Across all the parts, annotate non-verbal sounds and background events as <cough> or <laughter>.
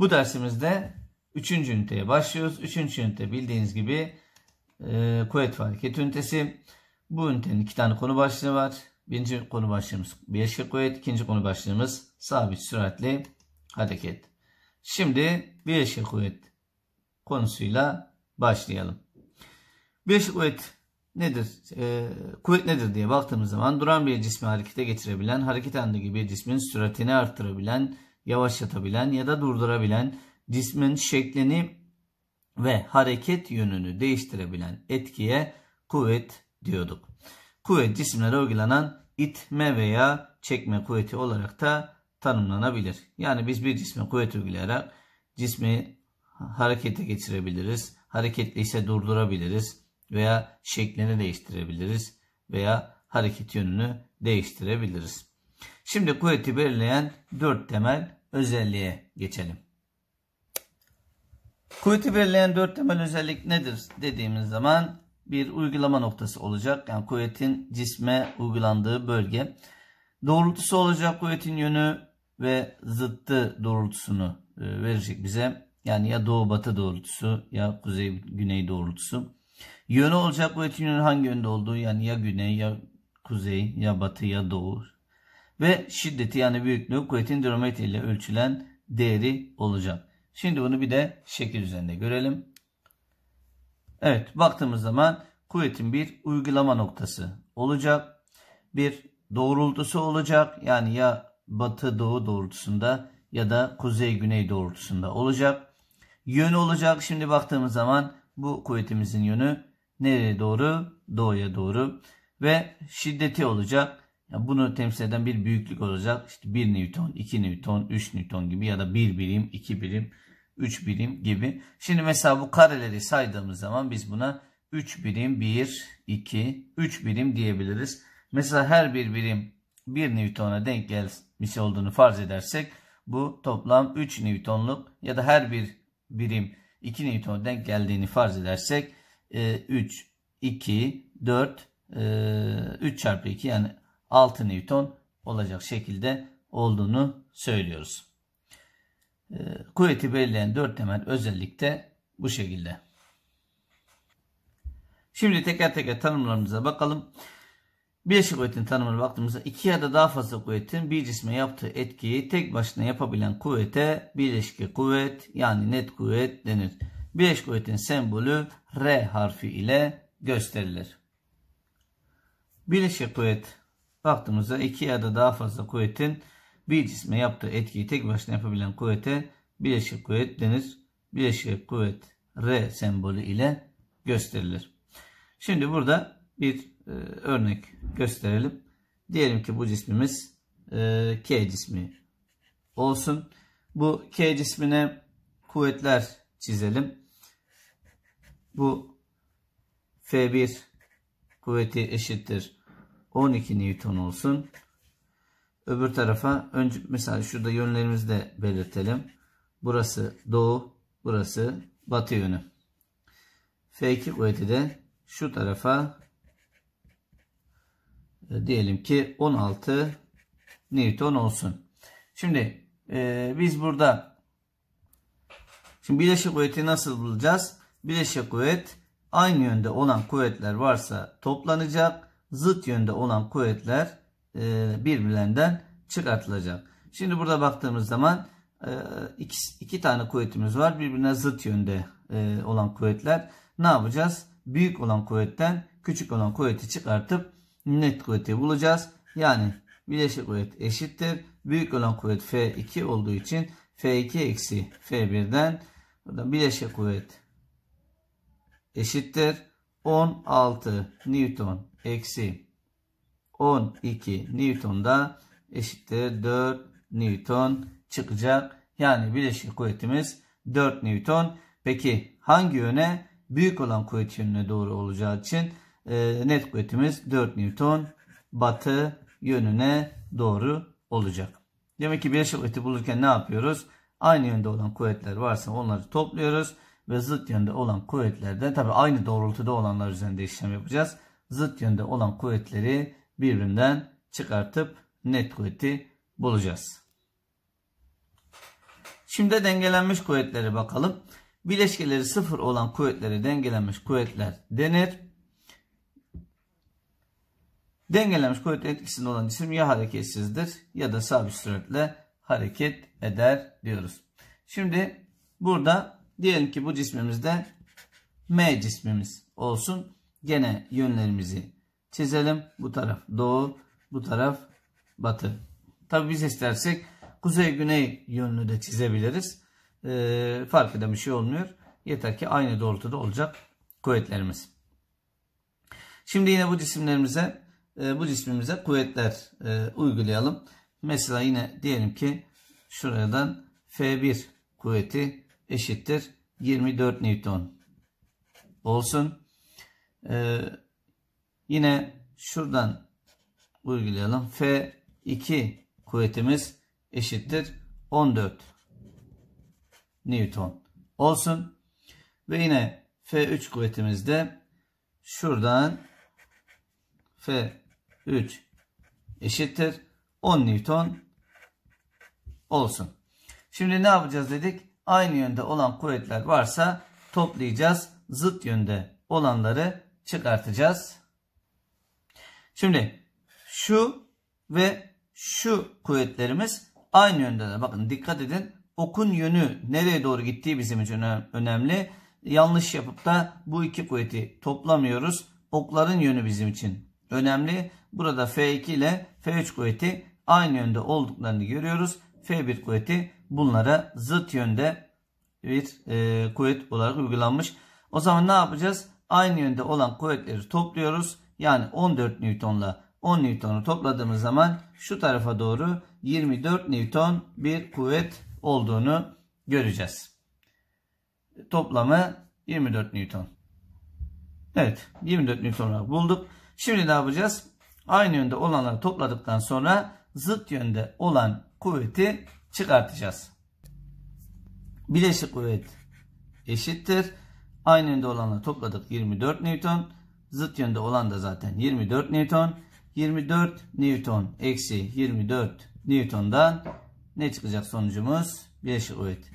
Bu dersimizde 3. üniteye başlıyoruz. 3. ünite bildiğiniz gibi e, kuvvet ve hareket ünitesi. Bu ünitenin iki tane konu başlığı var. Birinci konu başlığımız bileşik kuvvet. ikinci konu başlığımız sabit süratli hareket. Şimdi bileşik kuvvet konusuyla başlayalım. Bileşik kuvvet nedir? E, kuvvet nedir diye baktığımız zaman duran bir cismi harekete getirebilen, hareket halindeki bir cismin süratini arttırabilen yavaşlatabilen ya da durdurabilen, cismin şeklini ve hareket yönünü değiştirebilen etkiye kuvvet diyorduk. Kuvvet cisimlere uygulanan itme veya çekme kuvveti olarak da tanımlanabilir. Yani biz bir cisme kuvvet uygulayarak cismi harekete geçirebiliriz. Hareketli ise durdurabiliriz veya şeklini değiştirebiliriz veya hareket yönünü değiştirebiliriz. Şimdi kuvveti belirleyen dört temel özelliğe geçelim. Kuvveti belirleyen dört temel özellik nedir dediğimiz zaman bir uygulama noktası olacak. Yani kuvvetin cisme uygulandığı bölge. Doğrultusu olacak kuvvetin yönü ve zıttı doğrultusunu e, verecek bize. Yani ya doğu batı doğrultusu ya kuzey güney doğrultusu. Yönü olacak kuvvetin yönü hangi yönde olduğu yani ya güney ya kuzey ya batı ya doğu ve şiddeti yani büyüklüğü kuvvetin dinamometre ile ölçülen değeri olacak. Şimdi bunu bir de şekil üzerinde görelim. Evet baktığımız zaman kuvvetin bir uygulama noktası olacak. Bir doğrultusu olacak. Yani ya batı doğu doğrultusunda ya da kuzey güney doğrultusunda olacak. Yönü olacak. Şimdi baktığımız zaman bu kuvvetimizin yönü nereye doğru? Doğuya doğru. Ve şiddeti olacak. Yani bunu temsil eden bir büyüklük olacak. İşte 1 Newton, 2 Newton, 3 Newton gibi ya da 1 birim, 2 birim, 3 birim gibi. Şimdi mesela bu kareleri saydığımız zaman biz buna 3 birim, 1, 2, 3 birim diyebiliriz. Mesela her bir birim 1 Newton'a denk gelmiş olduğunu farz edersek bu toplam 3 Newton'luk ya da her bir birim 2 Newton'a denk geldiğini farz edersek 3, 2, 4, 3 çarpı 2 yani 6 Newton olacak şekilde olduğunu söylüyoruz. Ee, kuvveti belirleyen dört temel özellik de bu şekilde. Şimdi teker teker tanımlarımıza bakalım. Birleşik kuvvetin tanımına baktığımızda iki ya da daha fazla kuvvetin bir cisme yaptığı etkiyi tek başına yapabilen kuvvete birleşik kuvvet yani net kuvvet denir. Birleşik kuvvetin sembolü R harfi ile gösterilir. Birleşik kuvvet Baktığımızda iki ya da daha fazla kuvvetin bir cisme yaptığı etkiyi tek başına yapabilen kuvvete bileşik kuvvet denir. Bileşik kuvvet R sembolü ile gösterilir. Şimdi burada bir e, örnek gösterelim. Diyelim ki bu cismimiz e, K cismi olsun. Bu K cismine kuvvetler çizelim. Bu F1 kuvveti eşittir 12 Newton olsun. Öbür tarafa önce mesela şurada yönlerimizi de belirtelim. Burası doğu, burası batı yönü. F2 kuvveti de şu tarafa e, diyelim ki 16 Newton olsun. Şimdi e, biz burada şimdi bileşik kuvveti nasıl bulacağız? Bileşik kuvvet aynı yönde olan kuvvetler varsa toplanacak zıt yönde olan kuvvetler e, birbirlerinden çıkartılacak. Şimdi burada baktığımız zaman e, iki, iki tane kuvvetimiz var. Birbirine zıt yönde e, olan kuvvetler. Ne yapacağız? Büyük olan kuvvetten küçük olan kuvveti çıkartıp net kuvveti bulacağız. Yani bileşik kuvvet eşittir. Büyük olan kuvvet F2 olduğu için F2 eksi F1'den bileşik kuvvet eşittir. 16 Newton eksi 12 Newton da eşittir 4 Newton çıkacak. Yani bileşik kuvvetimiz 4 Newton. Peki hangi yöne? Büyük olan kuvvet yönüne doğru olacağı için e, net kuvvetimiz 4 Newton batı yönüne doğru olacak. Demek ki bileşik kuvveti bulurken ne yapıyoruz? Aynı yönde olan kuvvetler varsa onları topluyoruz ve zıt yönde olan kuvvetlerde tabi aynı doğrultuda olanlar üzerinde işlem yapacağız. Zıt yönde olan kuvvetleri birbirinden çıkartıp net kuvveti bulacağız. Şimdi dengelenmiş kuvvetlere bakalım. Bileşkeleri sıfır olan kuvvetlere dengelenmiş kuvvetler denir. Dengelenmiş kuvvet etkisinde olan cisim ya hareketsizdir ya da sabit süratle hareket eder diyoruz. Şimdi burada Diyelim ki bu cismimizde M cismimiz olsun. Gene yönlerimizi çizelim. Bu taraf doğu, bu taraf batı. Tabi biz istersek kuzey-güney yönünü de çizebiliriz. E, fark eden bir şey olmuyor. Yeter ki aynı doğrultuda olacak kuvvetlerimiz. Şimdi yine bu cisimlerimize e, bu cismimize kuvvetler e, uygulayalım. Mesela yine diyelim ki şuradan F1 kuvveti eşittir 24 Newton olsun. Ee, yine şuradan uygulayalım. F2 kuvvetimiz eşittir 14 Newton olsun. Ve yine F3 kuvvetimiz de şuradan F3 eşittir 10 Newton olsun. Şimdi ne yapacağız dedik? aynı yönde olan kuvvetler varsa toplayacağız. Zıt yönde olanları çıkartacağız. Şimdi şu ve şu kuvvetlerimiz aynı yönde. Bakın dikkat edin. Okun yönü nereye doğru gittiği bizim için önemli. Yanlış yapıp da bu iki kuvveti toplamıyoruz. Okların yönü bizim için önemli. Burada F2 ile F3 kuvveti aynı yönde olduklarını görüyoruz. F1 kuvveti bunlara zıt yönde bir e, kuvvet olarak uygulanmış. O zaman ne yapacağız? Aynı yönde olan kuvvetleri topluyoruz. Yani 14 Newton'la 10 Newton'u topladığımız zaman şu tarafa doğru 24 Newton bir kuvvet olduğunu göreceğiz. Toplamı 24 Newton. Evet 24 Newton bulduk. Şimdi ne yapacağız? Aynı yönde olanları topladıktan sonra zıt yönde olan kuvveti çıkartacağız. Bileşik kuvvet eşittir. Aynı yönde olanı topladık 24 Newton. Zıt yönde olan da zaten 24 Newton. 24 Newton eksi 24 Newton'dan ne çıkacak sonucumuz? Bileşik kuvvet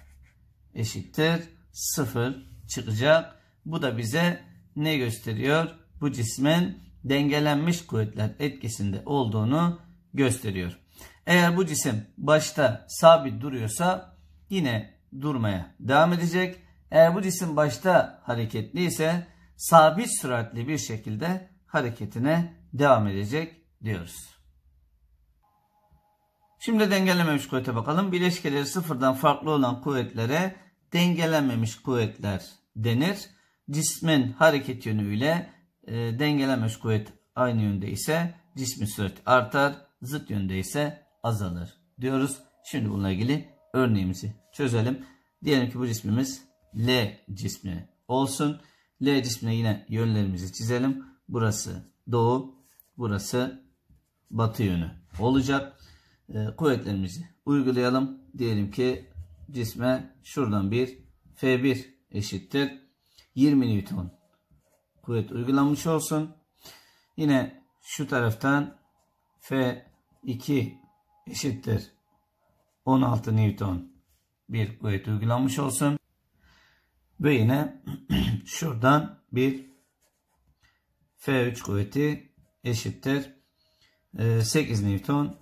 eşittir. 0 çıkacak. Bu da bize ne gösteriyor? Bu cismin dengelenmiş kuvvetler etkisinde olduğunu gösteriyor. Eğer bu cisim başta sabit duruyorsa yine durmaya devam edecek. Eğer bu cisim başta hareketli ise sabit süratli bir şekilde hareketine devam edecek diyoruz. Şimdi dengelenmemiş kuvvete bakalım. Bileşkeleri sıfırdan farklı olan kuvvetlere dengelenmemiş kuvvetler denir. Cismin hareket yönüyle e, dengelenmemiş kuvvet aynı yönde ise cismin sürati artar. Zıt yönde ise azalır diyoruz. Şimdi bununla ilgili örneğimizi çözelim. Diyelim ki bu cismimiz L cismi olsun. L cismine yine yönlerimizi çizelim. Burası doğu, burası batı yönü olacak. E, kuvvetlerimizi uygulayalım. Diyelim ki cisme şuradan bir F1 eşittir. 20 Newton kuvvet uygulanmış olsun. Yine şu taraftan F2 eşittir 16 Newton bir kuvvet uygulanmış olsun. Ve yine <clears throat> şuradan bir F3 kuvveti eşittir 8 ee, Newton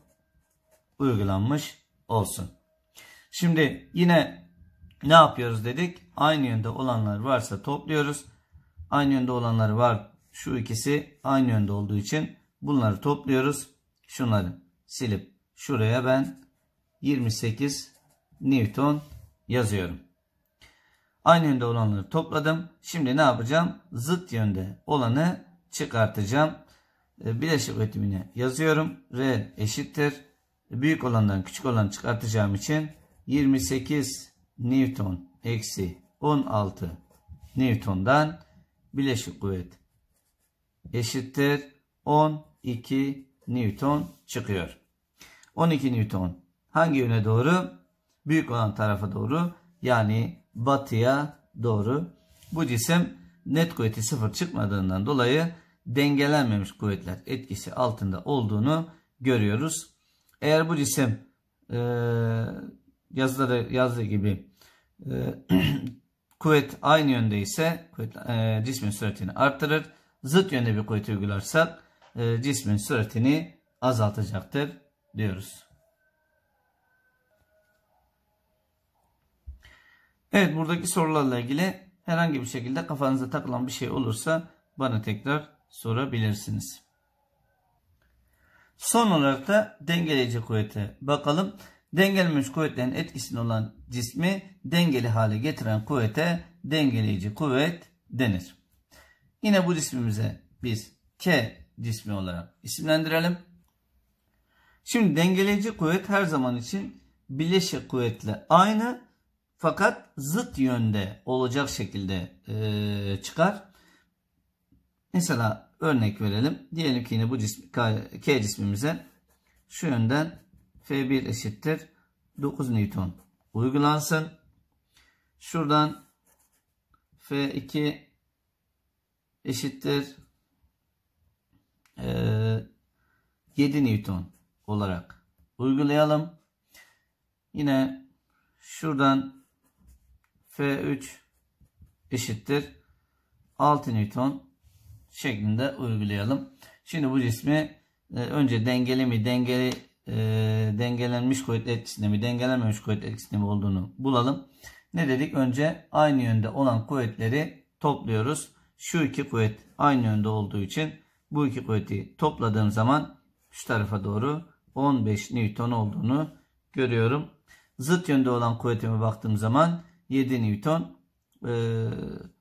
uygulanmış olsun. Şimdi yine ne yapıyoruz dedik? Aynı yönde olanlar varsa topluyoruz. Aynı yönde olanlar var. Şu ikisi aynı yönde olduğu için bunları topluyoruz. Şunları silip Şuraya ben 28 Newton yazıyorum. Aynı yönde olanları topladım. Şimdi ne yapacağım? Zıt yönde olanı çıkartacağım. E, bileşik üretimini yazıyorum. R eşittir. Büyük olandan küçük olanı çıkartacağım için 28 Newton eksi 16 Newton'dan bileşik kuvvet eşittir 12 Newton çıkıyor. 12 Newton hangi yöne doğru? Büyük olan tarafa doğru yani batıya doğru. Bu cisim net kuvveti sıfır çıkmadığından dolayı dengelenmemiş kuvvetler etkisi altında olduğunu görüyoruz. Eğer bu cisim e, yazıda yazdığı gibi e, <clears throat> kuvvet aynı yönde ise kuvvet, e, cismin süratini artırır. Zıt yönde bir kuvvet uygularsak e, cismin süratini azaltacaktır diyoruz. Evet buradaki sorularla ilgili herhangi bir şekilde kafanıza takılan bir şey olursa bana tekrar sorabilirsiniz. Son olarak da dengeleyici kuvvete bakalım. Dengelenmiş kuvvetlerin etkisinde olan cismi dengeli hale getiren kuvvete dengeleyici kuvvet denir. Yine bu cismimize biz K cismi olarak isimlendirelim. Şimdi dengeleyici kuvvet her zaman için bileşik kuvvetle aynı fakat zıt yönde olacak şekilde e, çıkar. Mesela örnek verelim. Diyelim ki yine bu cismi, K cismimize şu yönden F1 eşittir 9 Newton uygulansın. Şuradan F2 eşittir e, 7 Newton olarak uygulayalım. Yine şuradan F3 eşittir 6 Newton şeklinde uygulayalım. Şimdi bu cismi e, önce dengeli mi dengeli e, dengelenmiş kuvvet etkisinde mi dengelenmemiş kuvvet etkisinde mi olduğunu bulalım. Ne dedik? Önce aynı yönde olan kuvvetleri topluyoruz. Şu iki kuvvet aynı yönde olduğu için bu iki kuvveti topladığım zaman şu tarafa doğru 15 Newton olduğunu görüyorum. Zıt yönde olan kuvvetime baktığım zaman 7 Newton. Ee,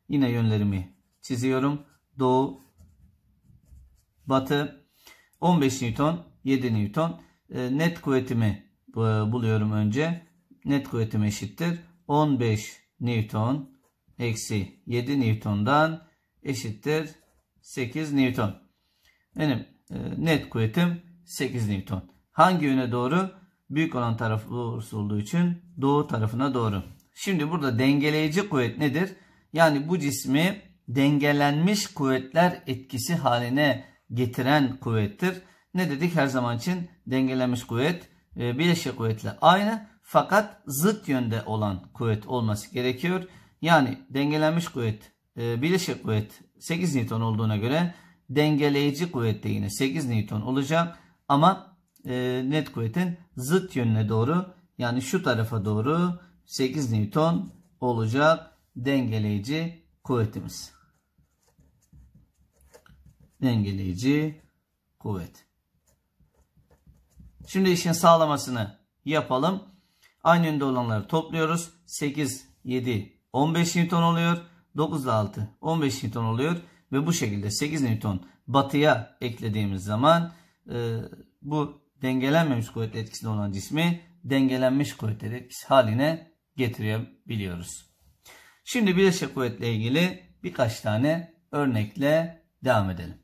yine yönlerimi çiziyorum. Doğu, batı 15 Newton, 7 Newton. Ee, net kuvvetimi e, buluyorum önce. Net kuvvetim eşittir. 15 Newton eksi 7 Newton'dan eşittir 8 Newton. Benim e, net kuvvetim 8 Newton. Hangi yöne doğru? Büyük olan taraf doğrusu olduğu için doğu tarafına doğru. Şimdi burada dengeleyici kuvvet nedir? Yani bu cismi dengelenmiş kuvvetler etkisi haline getiren kuvvettir. Ne dedik her zaman için? Dengelenmiş kuvvet e, bileşik kuvvetle aynı fakat zıt yönde olan kuvvet olması gerekiyor. Yani dengelenmiş kuvvet e, bileşik kuvvet 8 Newton olduğuna göre dengeleyici kuvvet de yine 8 Newton olacak ama e, net kuvvetin zıt yönüne doğru yani şu tarafa doğru 8 Newton olacak dengeleyici kuvvetimiz. Dengeleyici kuvvet. Şimdi işin sağlamasını yapalım. Aynı yönde olanları topluyoruz. 8, 7, 15 Newton oluyor. 9 ile 6, 15 Newton oluyor. Ve bu şekilde 8 Newton batıya eklediğimiz zaman e, bu dengelenmemiş kuvvet etkisinde olan cismi dengelenmiş kuvvet etkisi haline getirebiliyoruz. Şimdi bileşik kuvvetle ilgili birkaç tane örnekle devam edelim.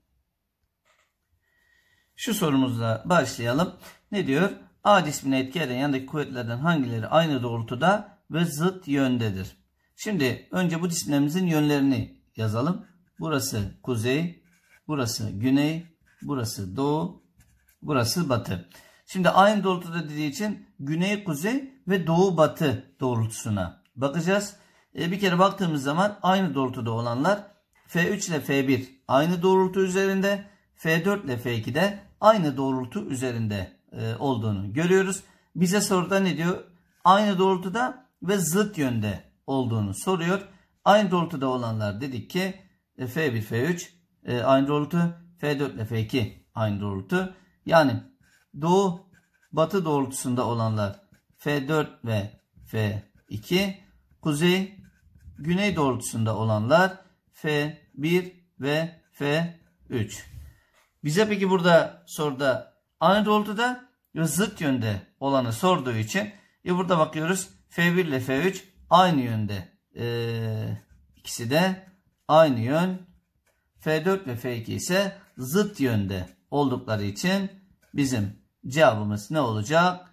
Şu sorumuzla başlayalım. Ne diyor? A cismine etki eden yanındaki kuvvetlerden hangileri aynı doğrultuda ve zıt yöndedir? Şimdi önce bu cisimlerimizin yönlerini yazalım. Burası kuzey, burası güney, burası doğu, Burası batı. Şimdi aynı doğrultuda dediği için güney kuzey ve doğu batı doğrultusuna bakacağız. E, bir kere baktığımız zaman aynı doğrultuda olanlar F3 ile F1 aynı doğrultu üzerinde. F4 ile F2 de aynı doğrultu üzerinde e, olduğunu görüyoruz. Bize soruda ne diyor? Aynı doğrultuda ve zıt yönde olduğunu soruyor. Aynı doğrultuda olanlar dedik ki F1, e, F3 aynı doğrultu. F4 ile F2 aynı doğrultu. Yani doğu batı doğrultusunda olanlar F4 ve F2, kuzey güney doğrultusunda olanlar F1 ve F3. Bize peki burada soruda aynı doğrultuda ve zıt yönde olanı sorduğu için e burada bakıyoruz F1 ile F3 aynı yönde. Ee, ikisi de aynı yön. F4 ve F2 ise zıt yönde oldukları için bizim cevabımız ne olacak?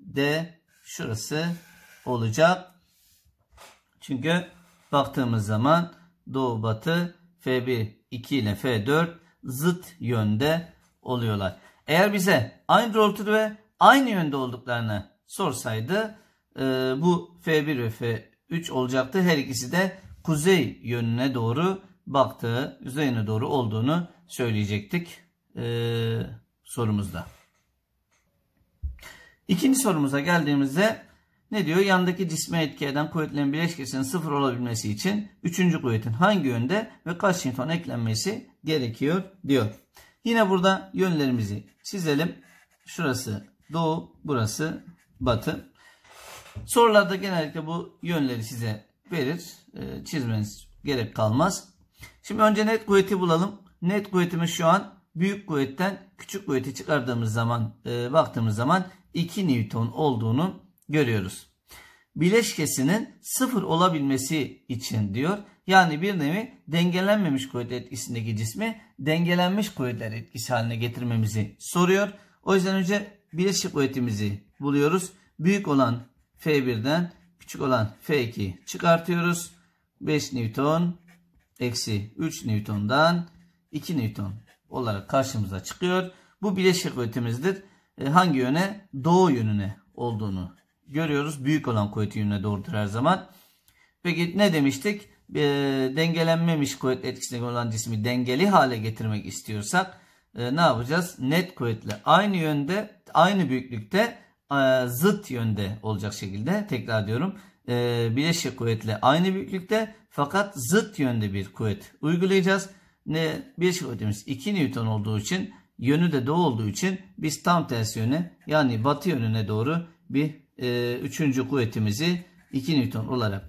D şurası olacak. Çünkü baktığımız zaman doğu batı F1 2 ile F4 zıt yönde oluyorlar. Eğer bize aynı doğrultuda ve aynı yönde olduklarını sorsaydı e, bu F1 ve F3 olacaktı. Her ikisi de kuzey yönüne doğru baktığı, üzerine doğru olduğunu söyleyecektik e, sorumuzda. İkinci sorumuza geldiğimizde ne diyor? Yandaki cisme etki eden kuvvetlerin bileşkesinin sıfır olabilmesi için üçüncü kuvvetin hangi yönde ve kaç Newton eklenmesi gerekiyor diyor. Yine burada yönlerimizi çizelim. Şurası doğu, burası batı. Sorularda genellikle bu yönleri size verir. Ee, çizmeniz gerek kalmaz. Şimdi önce net kuvveti bulalım. Net kuvvetimiz şu an büyük kuvvetten küçük kuvveti çıkardığımız zaman e, baktığımız zaman 2 Newton olduğunu görüyoruz. Bileşkesinin sıfır olabilmesi için diyor. Yani bir nevi dengelenmemiş kuvvet etkisindeki cismi dengelenmiş kuvvetler etkisi haline getirmemizi soruyor. O yüzden önce bileşik kuvvetimizi buluyoruz. Büyük olan F1'den küçük olan F2 çıkartıyoruz. 5 Newton eksi 3 Newton'dan 2 Newton olarak karşımıza çıkıyor. Bu bileşik kuvvetimizdir. E, hangi yöne? Doğu yönüne olduğunu görüyoruz. Büyük olan kuvveti yönüne doğrudur her zaman. Peki ne demiştik? E, dengelenmemiş kuvvet etkisine olan cismi dengeli hale getirmek istiyorsak e, ne yapacağız? Net kuvvetle aynı yönde, aynı büyüklükte e, zıt yönde olacak şekilde tekrar diyorum. E, bileşik kuvvetle aynı büyüklükte fakat zıt yönde bir kuvvet uygulayacağız ne 1 kuvvetimiz 2 Newton olduğu için yönü de doğu olduğu için biz tam tersi yöne yani batı yönüne doğru bir e, üçüncü kuvvetimizi 2 Newton olarak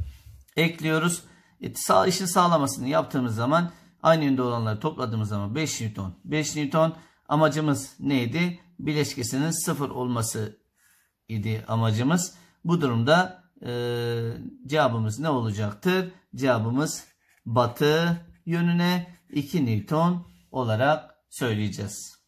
ekliyoruz. E, sağ, işin sağlamasını yaptığımız zaman aynı yönde olanları topladığımız zaman 5 Newton. 5 Newton amacımız neydi? Bileşkesinin sıfır olması idi amacımız. Bu durumda e, cevabımız ne olacaktır? Cevabımız batı yönüne 2 Newton olarak söyleyeceğiz.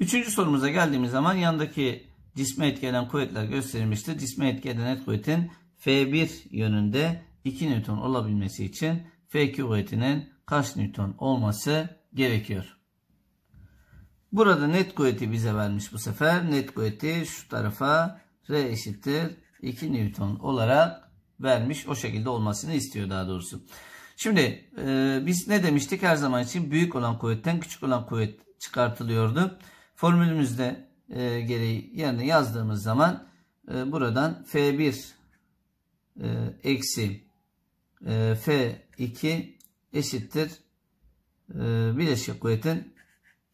Üçüncü sorumuza geldiğimiz zaman yandaki cisme etkilen kuvvetler gösterilmiştir. Cisme etkilen et kuvvetin F1 yönünde 2 Newton olabilmesi için F2 kuvvetinin kaç Newton olması gerekiyor? Burada net kuvveti bize vermiş bu sefer. Net kuvveti şu tarafa R eşittir 2 Newton olarak vermiş. O şekilde olmasını istiyor daha doğrusu. Şimdi e, biz ne demiştik her zaman için büyük olan kuvvetten küçük olan kuvvet çıkartılıyordu. Formülümüzde e, gereği yani yazdığımız zaman e, buradan F1 e, eksi e, F2 eşittir e, bileşik kuvvetin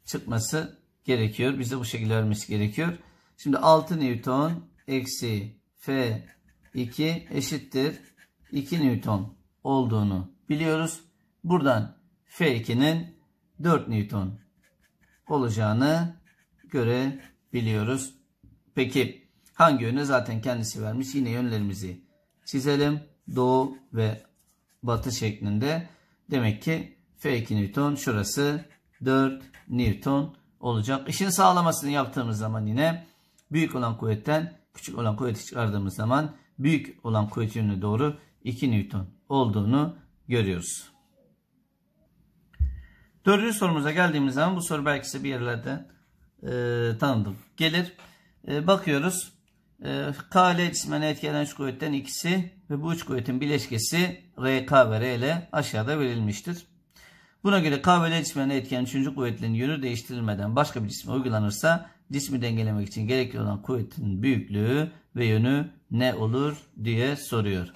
çıkması gerekiyor. Bize bu şekilde vermesi gerekiyor. Şimdi 6 Newton eksi F2 eşittir 2 Newton olduğunu biliyoruz. Buradan F2'nin 4 Newton olacağını görebiliyoruz. Peki hangi yönü zaten kendisi vermiş. Yine yönlerimizi çizelim. Doğu ve batı şeklinde. Demek ki F2 Newton şurası 4 Newton olacak. İşin sağlamasını yaptığımız zaman yine büyük olan kuvvetten küçük olan kuvveti çıkardığımız zaman büyük olan kuvvet yönüne doğru 2 Newton olduğunu görüyoruz. Dördüncü sorumuza geldiğimiz zaman bu soru belki size bir yerlerden e, tanıdım. Gelir. E, bakıyoruz. E, K ile cismene etkilen üç kuvvetten ikisi ve bu üç kuvvetin bileşkesi R, K ve R ile aşağıda verilmiştir. Buna göre K ve L cismene etkilen üçüncü kuvvetlerin yönü değiştirilmeden başka bir cisme uygulanırsa cismi dengelemek için gerekli olan kuvvetin büyüklüğü ve yönü ne olur diye soruyor.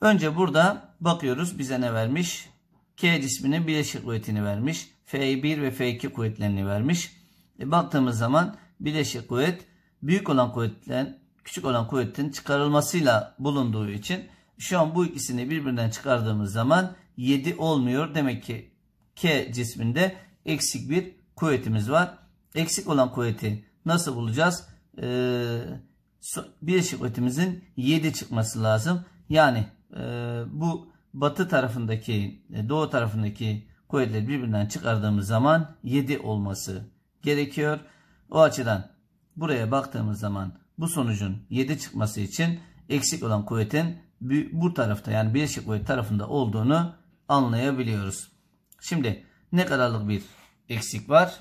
Önce burada Bakıyoruz bize ne vermiş? K cisminin bileşik kuvvetini vermiş. F1 ve F2 kuvvetlerini vermiş. E, baktığımız zaman bileşik kuvvet büyük olan kuvvetten küçük olan kuvvetin çıkarılmasıyla bulunduğu için şu an bu ikisini birbirinden çıkardığımız zaman 7 olmuyor. Demek ki K cisminde eksik bir kuvvetimiz var. Eksik olan kuvveti nasıl bulacağız? Ee, bileşik kuvvetimizin 7 çıkması lazım. Yani e, bu batı tarafındaki, e, doğu tarafındaki kuvvetleri birbirinden çıkardığımız zaman 7 olması gerekiyor. O açıdan buraya baktığımız zaman bu sonucun 7 çıkması için eksik olan kuvvetin bu tarafta yani Birleşik Kuvvet tarafında olduğunu anlayabiliyoruz. Şimdi ne kadarlık bir eksik var?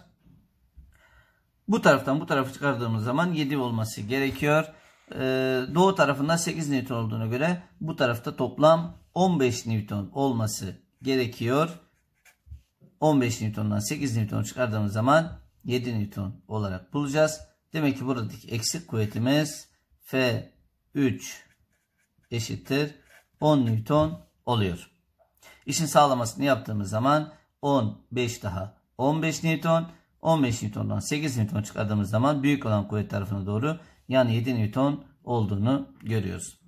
Bu taraftan bu tarafı çıkardığımız zaman 7 olması gerekiyor. Ee, doğu tarafında 8 Newton olduğuna göre bu tarafta toplam 15 Newton olması gerekiyor. 15 Newton'dan 8 Newton çıkardığımız zaman 7 Newton olarak bulacağız. Demek ki buradaki eksik kuvvetimiz F3 eşittir 10 Newton oluyor. İşin sağlamasını yaptığımız zaman 15 daha 15 Newton 15 Newton'dan 8 Newton çıkardığımız zaman büyük olan kuvvet tarafına doğru yani 7 Newton olduğunu görüyoruz.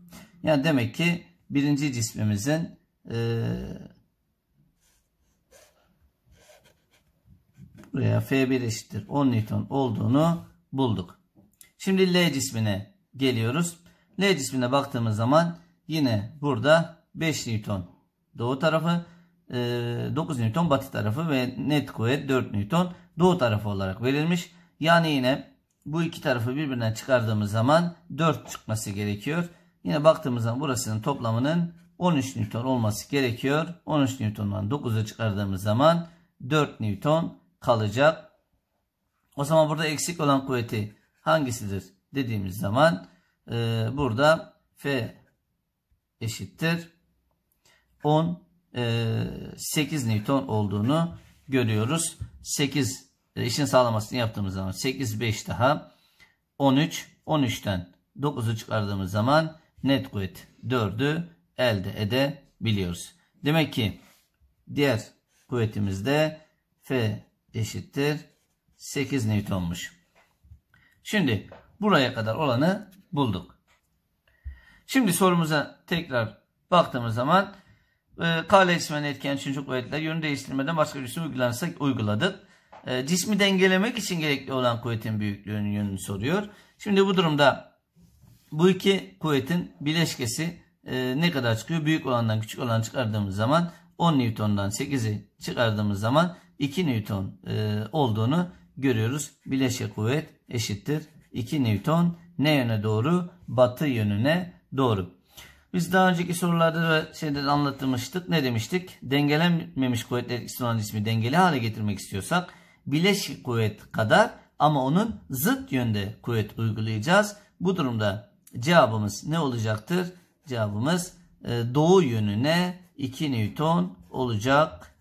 Yani demek ki birinci cismimizin e, buraya F1 eşittir 10 Newton olduğunu bulduk. Şimdi L cismine geliyoruz. L cismine baktığımız zaman yine burada 5 Newton doğu tarafı, 9 e, Newton batı tarafı ve net kuvvet 4 Newton doğu tarafı olarak verilmiş. Yani yine bu iki tarafı birbirinden çıkardığımız zaman 4 çıkması gerekiyor. Yine baktığımız zaman burasının toplamının 13 Newton olması gerekiyor. 13 Newton'dan 9'u çıkardığımız zaman 4 Newton kalacak. O zaman burada eksik olan kuvveti hangisidir dediğimiz zaman e, burada F eşittir 10 e, 8 Newton olduğunu görüyoruz. 8 e, işin sağlamasını yaptığımız zaman 8 5 daha 13 13'ten 9'u çıkardığımız zaman net kuvvet 4'ü elde edebiliyoruz. Demek ki diğer kuvvetimizde F eşittir 8 Newton'muş. Şimdi buraya kadar olanı bulduk. Şimdi sorumuza tekrar baktığımız zaman e, kale cismen etken üçüncü kuvvetler yönü değiştirmeden başka bir cisim uygulanırsa uyguladık. E, cismi dengelemek için gerekli olan kuvvetin büyüklüğünün yönünü soruyor. Şimdi bu durumda bu iki kuvvetin bileşkesi e, ne kadar çıkıyor? Büyük olandan küçük olan çıkardığımız zaman 10 Newton'dan 8'i çıkardığımız zaman 2 Newton e, olduğunu görüyoruz. Bileşke kuvvet eşittir 2 Newton ne yöne doğru? Batı yönüne doğru. Biz daha önceki sorularda da şeyde anlatmıştık. Ne demiştik? Dengelenmemiş kuvvetler etkisi olan cismi dengeli hale getirmek istiyorsak bileşik kuvvet kadar ama onun zıt yönde kuvvet uygulayacağız. Bu durumda Cevabımız ne olacaktır? Cevabımız e, doğu yönüne 2 Newton olacak.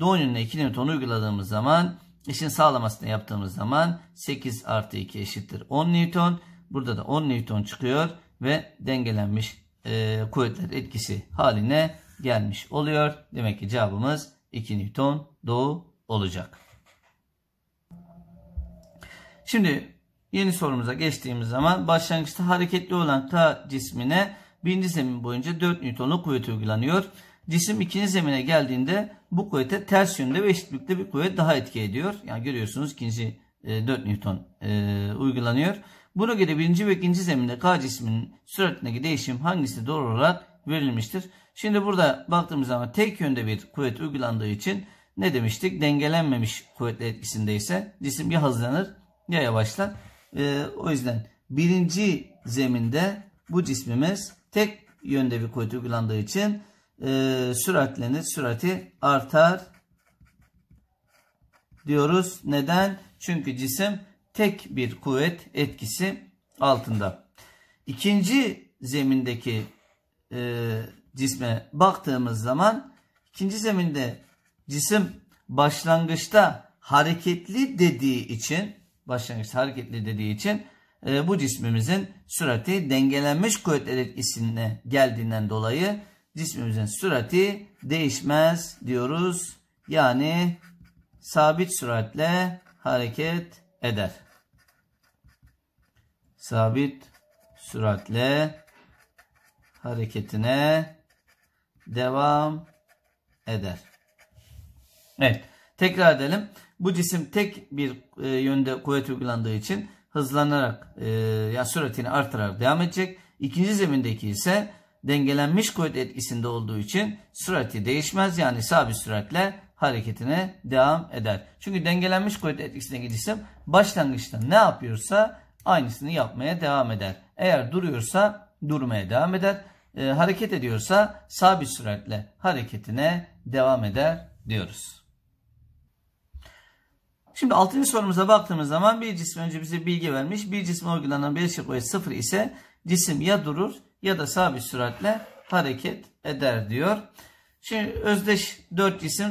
Doğu yönüne 2 Newton uyguladığımız zaman işin sağlamasını yaptığımız zaman 8 artı 2 eşittir 10 Newton. Burada da 10 Newton çıkıyor ve dengelenmiş e, kuvvetler etkisi haline gelmiş oluyor. Demek ki cevabımız 2 Newton doğu olacak. Şimdi Yeni sorumuza geçtiğimiz zaman başlangıçta hareketli olan K cismine birinci zemin boyunca 4 Newton'luk kuvvet uygulanıyor. Cisim ikinci zemine geldiğinde bu kuvvete ters yönde ve eşitlikte bir kuvvet daha etki ediyor. Yani görüyorsunuz ikinci e, 4 Newton e, uygulanıyor. Buna göre birinci ve ikinci zeminde K cisminin süratindeki değişim hangisi doğru olarak verilmiştir? Şimdi burada baktığımız zaman tek yönde bir kuvvet uygulandığı için ne demiştik? Dengelenmemiş kuvvetle etkisinde ise cisim ya hızlanır ya yavaşlar. E, o yüzden birinci zeminde bu cismimiz tek yönde bir kuvvet uygulandığı için e, süratlenir, sürati artar diyoruz. Neden? Çünkü cisim tek bir kuvvet etkisi altında. İkinci zemindeki e, cisme baktığımız zaman ikinci zeminde cisim başlangıçta hareketli dediği için başlangıç hareketli dediği için e, bu cismimizin sürati dengelenmiş kuvvetlilik isimine geldiğinden dolayı cismimizin sürati değişmez diyoruz. Yani sabit süratle hareket eder. Sabit süratle hareketine devam eder. Evet. Tekrar edelim. Bu cisim tek bir e, yönde kuvvet uygulandığı için hızlanarak e, ya süratini artırarak devam edecek. İkinci zemindeki ise dengelenmiş kuvvet etkisinde olduğu için sürati değişmez. Yani sabit süratle hareketine devam eder. Çünkü dengelenmiş kuvvet etkisindeki cisim başlangıçta ne yapıyorsa aynısını yapmaya devam eder. Eğer duruyorsa durmaya devam eder. E, hareket ediyorsa sabit süratle hareketine devam eder diyoruz. Şimdi 6. sorumuza baktığımız zaman bir cisim önce bize bilgi vermiş. Bir cisim uygulanan bir ışık boyu sıfır ise cisim ya durur ya da sabit süratle hareket eder diyor. Şimdi özdeş 4 cisim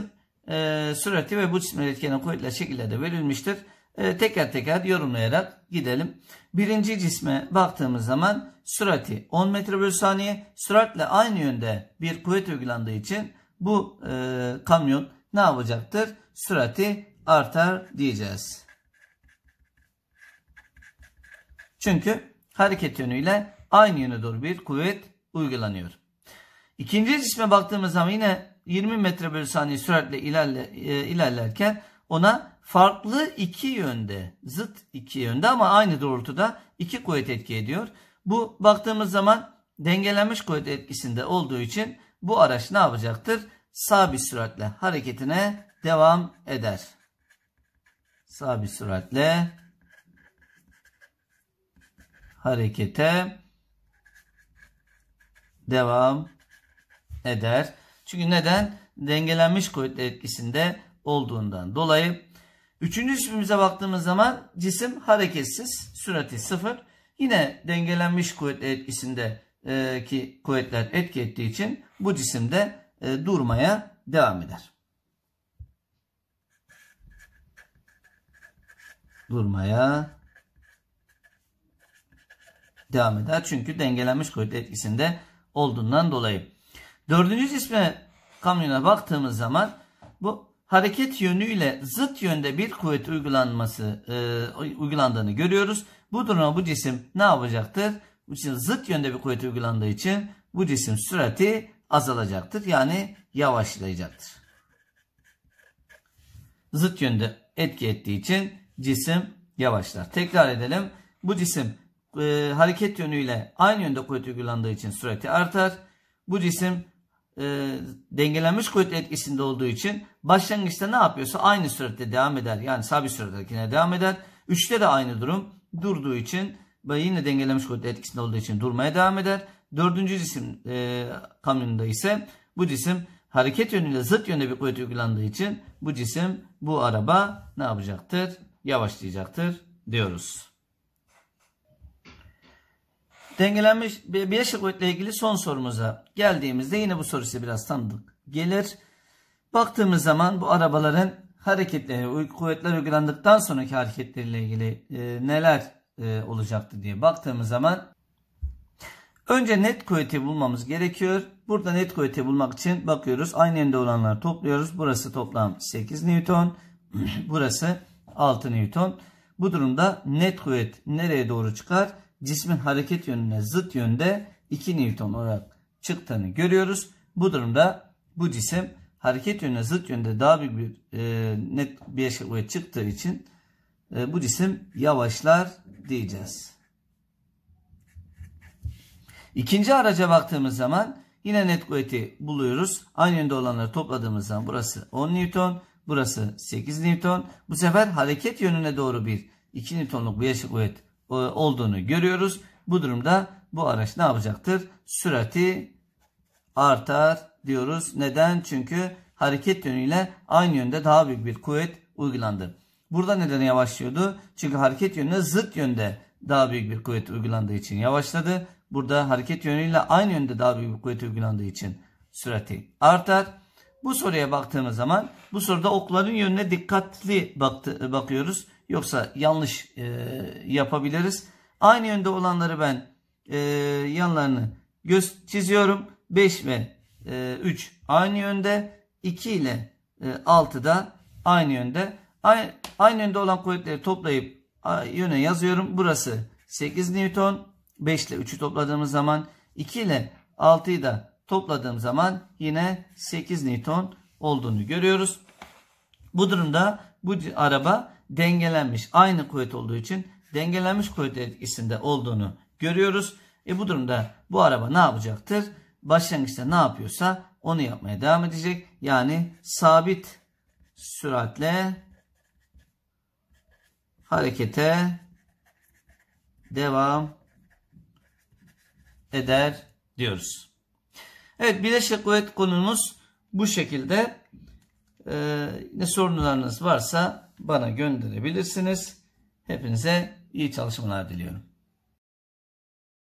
e, sürati ve bu cisim etkenen kuvvetler şekillerde verilmiştir. E, teker teker yorumlayarak gidelim. Birinci cisme baktığımız zaman sürati 10 metre bölü saniye süratle aynı yönde bir kuvvet uygulandığı için bu e, kamyon ne yapacaktır? Sürati artar diyeceğiz. Çünkü hareket yönüyle aynı yöne doğru bir kuvvet uygulanıyor. İkinci cisme baktığımız zaman yine 20 metre bölü saniye süratle ilerle, e, ilerlerken ona farklı iki yönde, zıt iki yönde ama aynı doğrultuda iki kuvvet etki ediyor. Bu baktığımız zaman dengelenmiş kuvvet etkisinde olduğu için bu araç ne yapacaktır? Sabit süratle hareketine devam eder sabit süratle harekete devam eder. Çünkü neden? Dengelenmiş kuvvet etkisinde olduğundan dolayı. Üçüncü cismimize baktığımız zaman cisim hareketsiz, sürati sıfır. Yine dengelenmiş kuvvet etkisindeki e, kuvvetler etki ettiği için bu cisimde e, durmaya devam eder. durmaya devam eder. Çünkü dengelenmiş kuvvet etkisinde olduğundan dolayı. Dördüncü cisme kamyona baktığımız zaman bu hareket yönüyle zıt yönde bir kuvvet uygulanması e, uygulandığını görüyoruz. Bu duruma bu cisim ne yapacaktır? Bu cisim zıt yönde bir kuvvet uygulandığı için bu cisim sürati azalacaktır. Yani yavaşlayacaktır. Zıt yönde etki ettiği için cisim yavaşlar. Tekrar edelim. Bu cisim e, hareket yönüyle aynı yönde kuvvet uygulandığı için sürati artar. Bu cisim e, dengelenmiş kuvvet etkisinde olduğu için başlangıçta ne yapıyorsa aynı sürette devam eder. Yani sabit sürattekine devam eder. Üçte de aynı durum durduğu için ve yine dengelenmiş kuvvet etkisinde olduğu için durmaya devam eder. Dördüncü cisim e, kamyonunda ise bu cisim hareket yönüyle zıt yönde bir kuvvet uygulandığı için bu cisim bu araba ne yapacaktır? yavaşlayacaktır diyoruz. Dengelenmiş bileşik kuvvetle ilgili son sorumuza geldiğimizde yine bu sorusu biraz tanıdık gelir. Baktığımız zaman bu arabaların hareketleri, kuvvetler uygulandıktan sonraki hareketleriyle ilgili e, neler e, olacaktı diye baktığımız zaman önce net kuvveti bulmamız gerekiyor. Burada net kuvveti bulmak için bakıyoruz. Aynı yönde olanları topluyoruz. Burası toplam 8 Newton. <clears throat> burası 6 Newton. Bu durumda net kuvvet nereye doğru çıkar? Cismin hareket yönüne zıt yönde 2 Newton olarak çıktığını görüyoruz. Bu durumda bu cisim hareket yönüne zıt yönde daha büyük bir e, net bir kuvvet çıktığı için e, bu cisim yavaşlar diyeceğiz. İkinci araca baktığımız zaman yine net kuvveti buluyoruz. Aynı yönde olanları topladığımız zaman burası 10 Newton. Burası 8 Newton. Bu sefer hareket yönüne doğru bir 2 Newton'luk bir bileşik kuvvet e, olduğunu görüyoruz. Bu durumda bu araç ne yapacaktır? Sürati artar diyoruz. Neden? Çünkü hareket yönüyle aynı yönde daha büyük bir kuvvet uygulandı. Burada neden yavaşlıyordu? Çünkü hareket yönüne zıt yönde daha büyük bir kuvvet uygulandığı için yavaşladı. Burada hareket yönüyle aynı yönde daha büyük bir kuvvet uygulandığı için sürati artar. Bu soruya baktığımız zaman bu soruda okların yönüne dikkatli baktı, bakıyoruz. Yoksa yanlış e, yapabiliriz. Aynı yönde olanları ben e, yanlarını göz çiziyorum. 5 ve e, aynı yönde. 2 ile e, da aynı yönde. Aynı, aynı yönde olan kuvvetleri toplayıp yöne yazıyorum. Burası 8 Newton. 5 ile 3'ü topladığımız zaman 2 ile 6'yı da topladığım zaman yine 8 Newton olduğunu görüyoruz. Bu durumda bu araba dengelenmiş aynı kuvvet olduğu için dengelenmiş kuvvet etkisinde olduğunu görüyoruz. E bu durumda bu araba ne yapacaktır? Başlangıçta ne yapıyorsa onu yapmaya devam edecek. Yani sabit süratle harekete devam eder diyoruz. Evet bileşik kuvvet konumuz bu şekilde. Ee, ne sorunlarınız varsa bana gönderebilirsiniz. Hepinize iyi çalışmalar diliyorum.